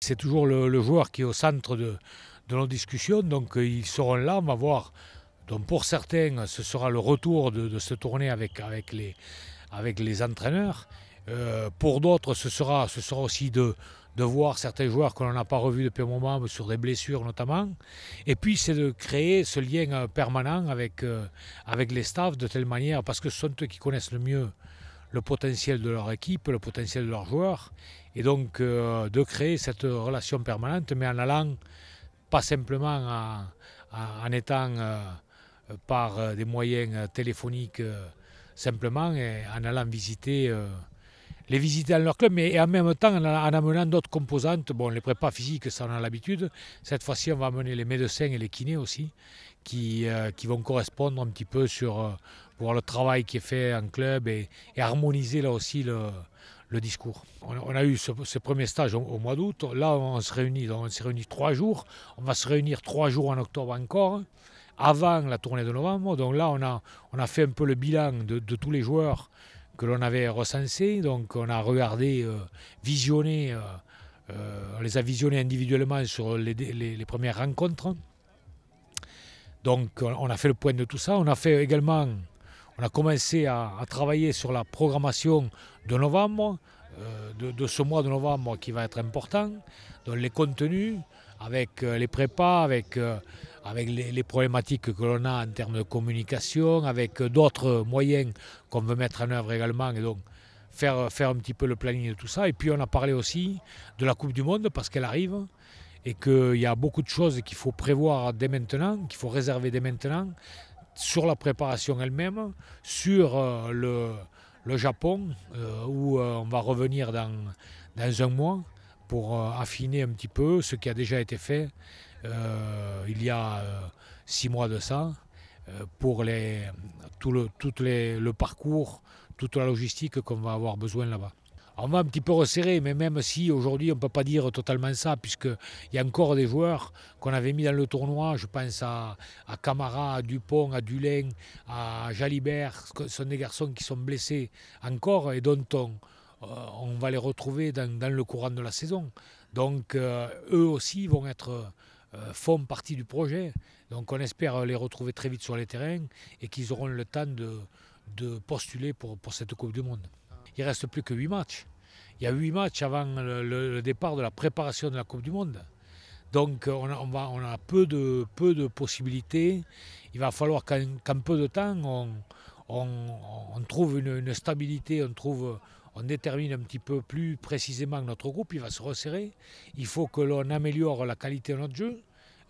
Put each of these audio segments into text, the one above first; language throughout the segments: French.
C'est toujours le, joueur qui est au centre de, nos discussions, donc euh, ils seront là, on voir. Donc pour certains, ce sera le retour de, se tourner avec, les, entraîneurs. Euh, pour d'autres, ce sera, aussi de, voir certains joueurs qu'on n'a pas revus depuis un moment, sur des blessures notamment. Et puis, c'est de créer ce lien euh, permanent avec, avec les staffs de telle manière, parce que ce sont eux qui connaissent le mieux le potentiel de leur équipe, le potentiel de leurs joueurs, et donc euh, de créer cette relation permanente, mais en allant pas simplement en, étant euh, par des moyens téléphoniques euh, simplement, en allant visiter les visiter dans leur club, mais en même temps en, amenant d'autres composantes. Bon, les prépas physiques, ça on a l'habitude. Cette fois-ci, on va amener les médecins et les kinés aussi, euh, qui, vont correspondre un petit peu sur euh, voir le travail qui est fait en club et, harmoniser là aussi le, discours. On, a eu ce, premier stage au, mois d'août. Là, on se réunit. on s'est trois jours. On va se réunir trois jours en octobre encore, avant la tournée de novembre. Donc là, on a, on a fait un peu le bilan de, tous les joueurs que l'on avait recensés. Donc on a regardé, euh, visionné. on les a visionnés individuellement sur les premières rencontres. Donc on a fait le point de tout ça. On a fait également, on a commencé à, travailler sur la programmation de novembre, euh, de, ce mois de novembre qui va être important, dans les contenus, avec euh, les prépas, avec, euh, avec les, problématiques que l'on a en termes de communication, avec d'autres moyens qu'on veut mettre en œuvre également. Et donc, Faire, faire un petit peu le planning de tout ça. Et puis on a parlé aussi de la Coupe du Monde parce qu'elle arrive et qu'il y a beaucoup de choses qu'il faut prévoir dès maintenant, qu'il faut réserver dès maintenant, sur la préparation elle-même, sur euh, le, Japon, euh, où euh, on va revenir dans, un mois pour affiner un petit peu ce qui a déjà été fait il y a six mois de ça, pour les, tout, le, le parcours, toute la logistique qu'on va avoir besoin là-bas on va un petit peu resserrer, mais même si aujourd'hui on ne peut pas dire totalement ça, puisqu'il y a encore des joueurs qu'on avait mis dans le tournoi, je pense à, Camara, à Dupont, à Dulin, à Jalibert, ce sont des garçons qui sont blessés encore et dont on, euh, va les retrouver dans, le courant de la saison. Donc euh, eux aussi vont être euh, font partie du projet. Donc on espère les retrouver très vite sur les terrains et qu'ils auront le temps de, de postuler pour, pour cette Coupe du Monde il ne reste plus que 8 matchs. Il y a 8 matchs avant le, départ de la préparation de la Coupe du Monde. Donc on a, peu, de, possibilités. Il va falloir qu'en peu de temps, on, trouve une, stabilité, on, trouve, on détermine un petit peu plus précisément notre groupe, il va se resserrer. Il faut que l'on améliore la qualité de notre jeu.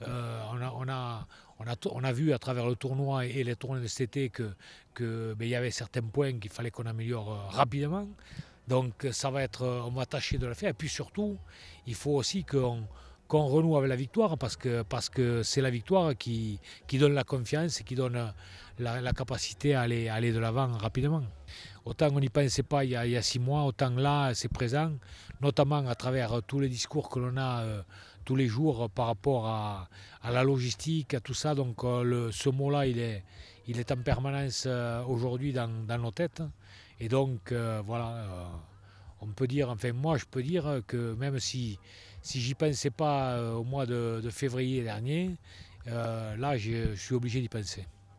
Euh, on, a, on a, vu à travers le tournoi et les tournois de cet été qu'il que, ben, y avait certains points qu'il fallait qu'on améliore euh, rapidement. Donc ça va être, euh, on va tâcher de le faire. Et puis surtout, il faut aussi qu'on qu'on renoue avec la victoire parce que c'est parce que la victoire qui, qui donne la confiance et qui donne la, capacité à aller, aller de l'avant rapidement. Autant on n'y pensait pas il y, a, six mois, autant là c'est présent, notamment à travers tous les discours que l'on a euh, tous les jours par rapport à, la logistique, à tout ça. Donc euh, ce mot-là, il est, il est en permanence euh, aujourd'hui dans, dans, nos têtes. Et donc voilà on peut dire, enfin moi je peux dire que même si, si j'y pensais pas euh, au mois de, février dernier, euh, là je suis obligé d'y penser.